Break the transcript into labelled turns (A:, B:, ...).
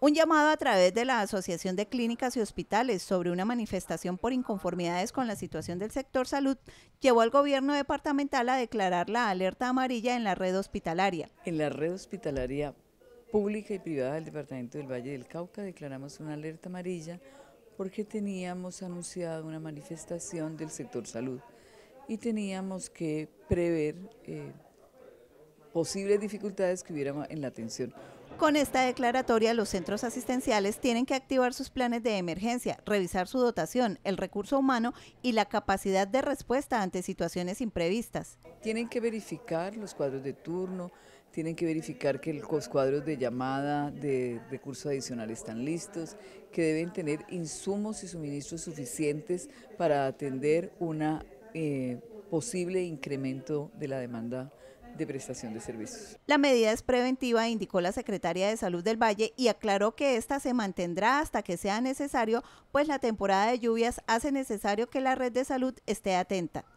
A: Un llamado a través de la Asociación de Clínicas y Hospitales sobre una manifestación por inconformidades con la situación del sector salud llevó al gobierno departamental a declarar la alerta amarilla en la red hospitalaria. En la red hospitalaria pública y privada del Departamento
B: del Valle del Cauca declaramos una alerta amarilla porque teníamos anunciado una manifestación del sector salud y teníamos que prever eh, posibles dificultades que hubiera en la atención.
A: Con esta declaratoria, los centros asistenciales tienen que activar sus planes de emergencia, revisar su dotación, el recurso humano y la capacidad de respuesta ante situaciones imprevistas. Tienen que verificar
B: los cuadros de turno, tienen que verificar que los cuadros de llamada de recursos adicionales están listos, que deben tener insumos y suministros suficientes para atender un eh, posible incremento de la demanda de prestación de servicios.
A: La medida es preventiva, indicó la secretaria de Salud del Valle y aclaró que esta se mantendrá hasta que sea necesario, pues la temporada de lluvias hace necesario que la red de salud esté atenta.